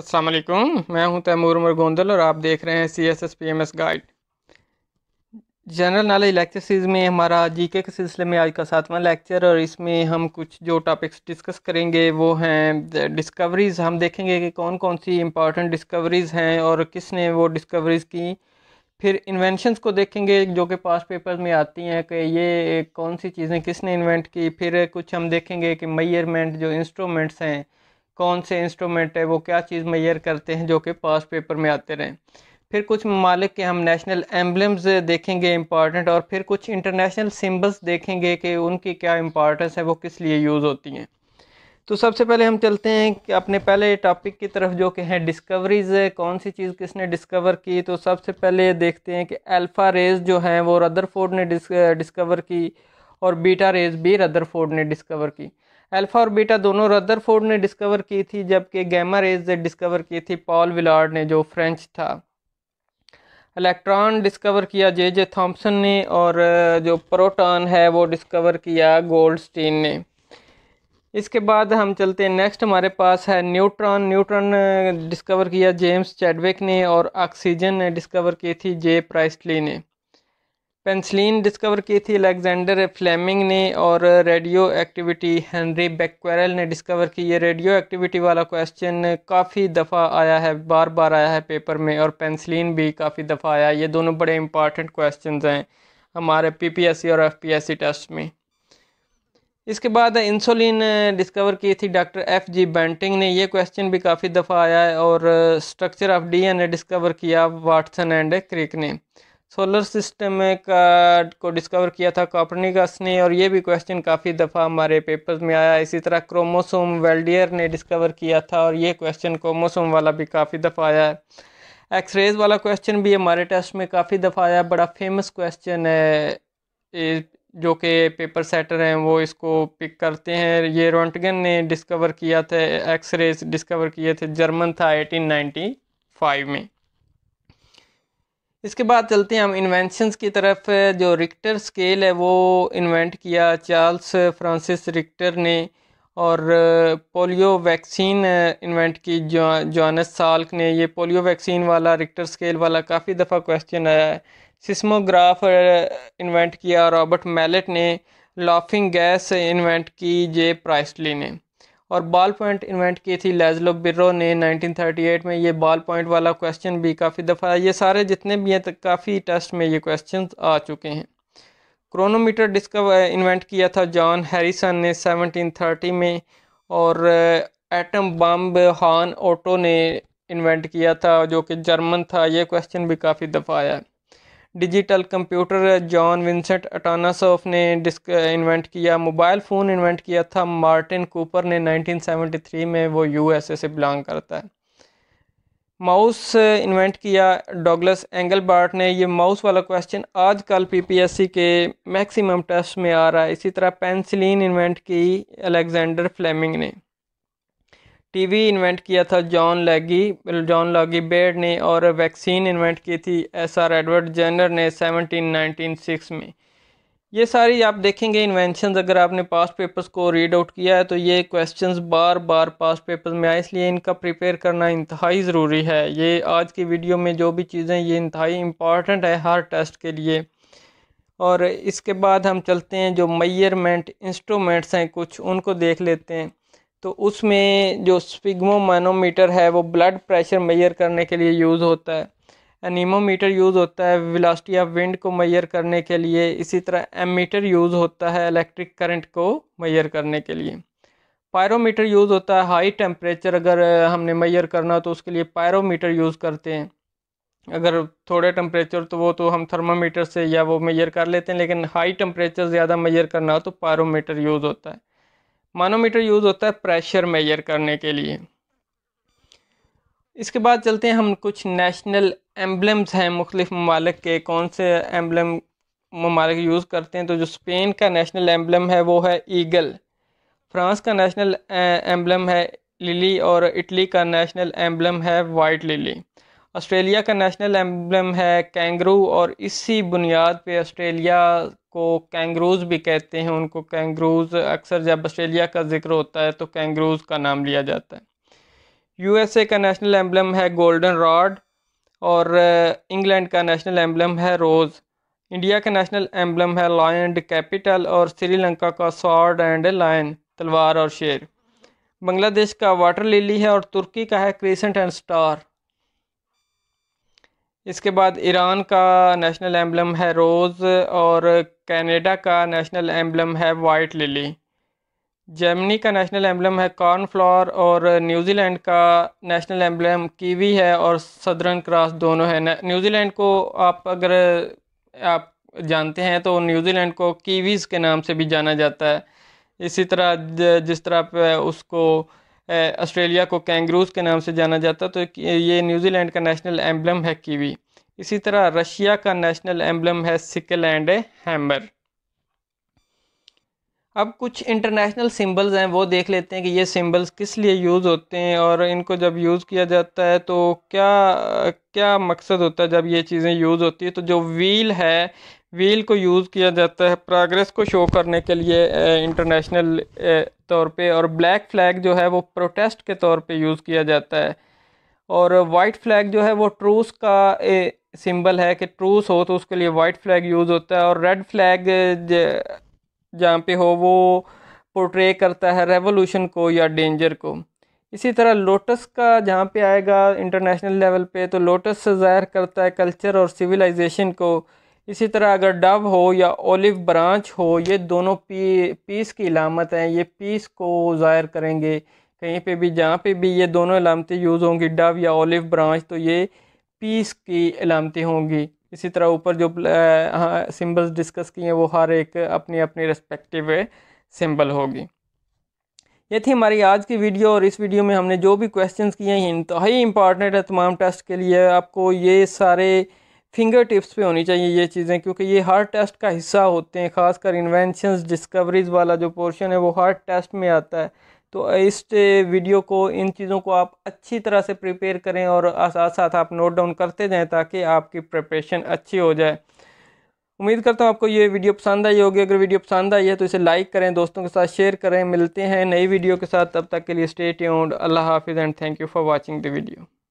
असलकुम मैं हूं तैमूर उमर गोंदल और आप देख रहे हैं C S S P M S guide general knowledge lecture series में हमारा जी के सिलसिले में आज का सातवां लेक्चर और इसमें हम कुछ जो टॉपिक्स डिस्कस करेंगे वो हैं डिस्कवरीज़ हम देखेंगे कि कौन कौन सी इंपॉर्टेंट डिस्कवरीज़ हैं और किसने वो डिस्कवरीज़ की फिर इन्वेंशंस को देखेंगे जो कि पास्ट पेपर में आती हैं कि ये कौन सी चीज़ें किसने इन्वेंट की फिर कुछ हम देखेंगे कि मैयरमेंट जो इंस्ट्रूमेंट्स हैं कौन से इंस्ट्रूमेंट है वो क्या चीज़ मैयर करते हैं जो कि पास पेपर में आते रहें फिर कुछ ममालिक के हम नेशनल एम्बलम्स देखेंगे इंपॉर्टेंट और फिर कुछ इंटरनेशनल सिम्बल्स देखेंगे कि उनकी क्या इंपॉर्टेंस है वो किस लिए यूज़ होती हैं तो सबसे पहले हम चलते हैं कि अपने पहले टॉपिक की तरफ जो कि हैं डिस्कवरीज है, कौन सी चीज़ किसने डिस्कवर की तो सबसे पहले देखते हैं कि अल्फ़ा रेज जो हैं वो रदरफोर्ड ने डिस्कवर की और बीटा रेज भी रदरफोर्ड ने डिस्कवर की अल्फ़ा और बीटा दोनों रदरफोर्ड ने डिस्कवर की थी जबकि गैमा रेज डिस्कवर की थी पॉल विलार्ड ने जो फ्रेंच था इलेक्ट्रॉन डिस्कवर किया जे जे थॉम्पसन ने और जो प्रोटॉन है वो डिस्कवर किया गोल्डस्टीन ने इसके बाद हम चलते हैं नेक्स्ट हमारे पास है न्यूट्रॉन न्यूट्रॉन डिस्कवर किया जेम्स चैडविक ने और ऑक्सीजन डिस्कवर की थी जे प्राइस्टली ने पेंसिलिन डिस्कवर की थी अलेक्जेंडर फ्लेमिंग ने और रेडियो एक्टिविटी हेनरी बेक्वेरल ने डिस्कवर की ये रेडियो एक्टिविटी वाला क्वेश्चन काफ़ी दफ़ा आया है बार बार आया है पेपर में और पेंसिलिन भी काफ़ी दफ़ा आया है ये दोनों बड़े इंपॉर्टेंट क्वेश्चन हैं हमारे पीपीएससी और एफपीएससी टेस्ट में इसके बाद इंसुलिन डिस्कवर की थी डॉक्टर एफ जी बैंटिंग ने यह क्वेश्चन भी काफ़ी दफ़ा आया है और स्ट्रक्चर ऑफ डी डिस्कवर किया वाटसन एंड क्रिक ने सोलर सिस्टम में का को डिस्कवर किया था कॉपरनिकस ने और ये भी क्वेश्चन काफ़ी दफ़ा हमारे पेपर्स में आया इसी तरह क्रोमोसोम वेल्डियर ने डिस्कवर किया था और ये क्वेश्चन क्रोमोसोम वाला भी काफ़ी दफ़ा आया है एक्सरेज वाला क्वेश्चन भी हमारे टेस्ट में काफ़ी दफ़ा आया बड़ा फेमस क्वेश्चन है जो कि पेपर सेटर हैं वो इसको पिक करते हैं ये रोंटगन ने डिस्कवर किया था रेज डिस्कवर किए थे जर्मन था एटीन में इसके बाद चलते हैं हम इन्वेंशंस की तरफ जो रिक्टर स्केल है वो इन्वेंट किया चार्ल्स फ्रांसिस रिक्टर ने और पोलियो वैक्सीन इन्वेंट की जॉनस साल्क ने ये पोलियो वैक्सीन वाला रिक्टर स्केल वाला काफ़ी दफ़ा क्वेश्चन आया है सिस्मोग्राफ इन्वेंट uh, किया रॉबर्ट मैलेट ने लॉफिंग गैस इन्वेंट की जे प्राइसली ने और बॉल पॉइंट इन्वेंट की थी लेजलो बिर्रो ने 1938 में ये बॉल पॉइंट वाला क्वेश्चन भी काफ़ी दफ़ा ये सारे जितने भी हैं तो काफ़ी टेस्ट में ये क्वेश्चन आ चुके हैं क्रोनोमीटर डिस्कवर इन्वेंट किया था जॉन हैरिसन ने 1730 में और एटम बम हॉन ओटो ने इन्वेंट किया था जो कि जर्मन था ये क्वेश्चन भी काफ़ी दफ़ा आया है digital computer John Vincent Atanasoff ने डिस्क इन्वेंट किया मोबाइल फ़ोन इन्वेंट किया था मार्टिन कूपर ने 1973 में वो यूएसए से बिलोंग करता है माउस इन्वेंट किया डॉगलस एंगलबार्ट ने ये माउस वाला क्वेश्चन आजकल पीपीएससी के मैक्सिमम टेस्ट में आ रहा है इसी तरह पेंसिलिन इन्वेंट की अलेक्जेंडर फ्लेमिंग ने टीवी इन्वेंट किया था John Logie John Logie Baird ने और वैक्सीन इन्वेंट की थी एस आर एडवर्ड जेनर ने सेवनटीन नाइनटीन सिक्स में ये सारी आप देखेंगे इन्वेंशन अगर आपने पास्ट पेपर्स को रीड आउट किया है तो ये क्वेश्चंस बार बार पास्ट पेपर्स में आए इसलिए इनका प्रिपेयर करना इंतहाई ज़रूरी है ये आज की वीडियो में जो भी चीज़ें ये इंतहाई इम्पॉर्टेंट है हर टेस्ट के लिए और इसके बाद हम चलते हैं जो मैयरमेंट इंस्ट्रूमेंट्स हैं कुछ उनको देख लेते हैं तो उसमें जो मैनोमीटर है वो ब्लड प्रेशर मेजर करने के लिए यूज़ होता है एनीमोमीटर यूज़ होता है विलास्टी ऑफ विंड को मेजर करने के लिए इसी तरह मीटर यूज़ होता है इलेक्ट्रिक करंट को मेजर करने के लिए पायरोमीटर यूज़ होता है हाई टेम्परेचर अगर हमने मेजर करना हो तो उसके लिए पायरोमीटर यूज़ करते हैं अगर थोड़े टेम्परेचर तो वो तो हम थर्मामीटर से या वो मेजर कर लेते हैं लेकिन हाई टेम्परेचर ज़्यादा मेजर करना हो तो पायरोमीटर यूज़ होता है मानोमीटर यूज़ होता है प्रेशर मेजर करने के लिए इसके बाद चलते हैं हम कुछ नेशनल एम्बलम्स हैं मुख्तफ ममालक के कौन से एम्बलम ममालिक यूज़ करते हैं तो जो स्पेन का नेशनल एम्बलम है वो है ईगल फ्रांस का नेशनल एम्बलम है लिली और इटली का नेशनल एम्बलम है वाइट लिली ऑस्ट्रेलिया का नेशनल एम्बलम है कैंगरू और इसी बुनियाद पे ऑस्ट्रेलिया को कैंगरूज भी कहते हैं उनको कैंगरूज अक्सर जब ऑस्ट्रेलिया का जिक्र होता है तो कैंगरूज का नाम लिया जाता है यूएसए का नेशनल एम्बलम है गोल्डन रॉड और इंग्लैंड का नेशनल एम्बलम है रोज़ इंडिया का नेशनल एम्बलम है लायन कैपिटल और श्रीलंका का सॉर्ड एंड लाइन तलवार और शेर बांग्लादेश का वाटर लिली है और तुर्की का है क्रीसेंट एंड स्टार इसके बाद ईरान का नेशनल एम्बलम है रोज़ और कनाडा का नेशनल एम्बलम है वाइट लिली जर्मनी का नेशनल एम्बलम है कॉर्नफ्लावर और न्यूजीलैंड का नेशनल एम्बलम कीवी है और सदरन क्रॉस दोनों है न्यूजीलैंड को आप अगर आप जानते हैं तो न्यूजीलैंड को कीवीज़ के नाम से भी जाना जाता है इसी तरह जिस तरह आप उसको ऑस्ट्रेलिया को कैंगरूज के नाम से जाना जाता तो ये न्यूजीलैंड का नेशनल एम्बलम है कीवी इसी तरह रशिया का नेशनल एम्बलम है सिकल एंड हैमर अब कुछ इंटरनेशनल सिंबल्स हैं वो देख लेते हैं कि ये सिंबल्स किस लिए यूज़ होते हैं और इनको जब यूज़ किया जाता है तो क्या क्या मकसद होता है जब ये चीज़ें यूज़ होती है तो जो व्हील है व्हील को यूज़ किया जाता है प्रोग्रेस को शो करने के लिए इंटरनेशनल तौर पे और ब्लैक फ्लैग जो है वो प्रोटेस्ट के तौर पे यूज़ किया जाता है और वाइट फ्लैग जो है वो ट्रूस का ए, सिंबल है कि ट्रूस हो तो उसके लिए वाइट फ्लैग यूज़ होता है और रेड फ्लैग जहाँ पे हो वो पोर्ट्रे करता है रेवोल्यूशन को या डेंजर को इसी तरह लोटस का जहाँ पे आएगा इंटरनेशनल लेवल पे तो लोटस ज़ाहिर करता है कल्चर और सिविलाइजेशन को इसी तरह अगर डब हो या ओलिव ब्रांच हो ये दोनों पी पीस की इलामत हैं ये पीस को ज़ाहिर करेंगे कहीं पे भी जहाँ पे भी ये दोनों इलामतें यूज़ होंगी डब या ओलिव ब्रांच तो ये पीस की इलामतें होंगी इसी तरह ऊपर जो हाँ, सिंबल्स डिस्कस किए हैं वो हर एक अपनी अपनी रेस्पेक्टिव सिंबल होगी ये थी हमारी आज की वीडियो और इस वीडियो में हमने जो भी क्वेश्चन किए हैं इंतहाई इंपॉर्टेंट है तमाम टेस्ट के लिए आपको ये सारे फिंगर टिप्स पे होनी चाहिए ये चीज़ें क्योंकि ये हर टेस्ट का हिस्सा होते हैं खासकर इन्वेंशंस डिस्कवरीज वाला जो पोर्शन है वो हर टेस्ट में आता है तो इस वीडियो को इन चीज़ों को आप अच्छी तरह से प्रिपेयर करें और साथ साथ आप नोट डाउन करते जाएं ताकि आपकी प्रिपरेशन अच्छी हो जाए उम्मीद करता हूँ आपको ये वीडियो पसंद आई होगी अगर वीडियो पसंद आई है तो इसे लाइक करें दोस्तों के साथ शेयर करें मिलते हैं नई वीडियो के साथ तब तक के लिए स्टे ट्यून्ड अल्लाह हाफिज़ and thank you for watching the video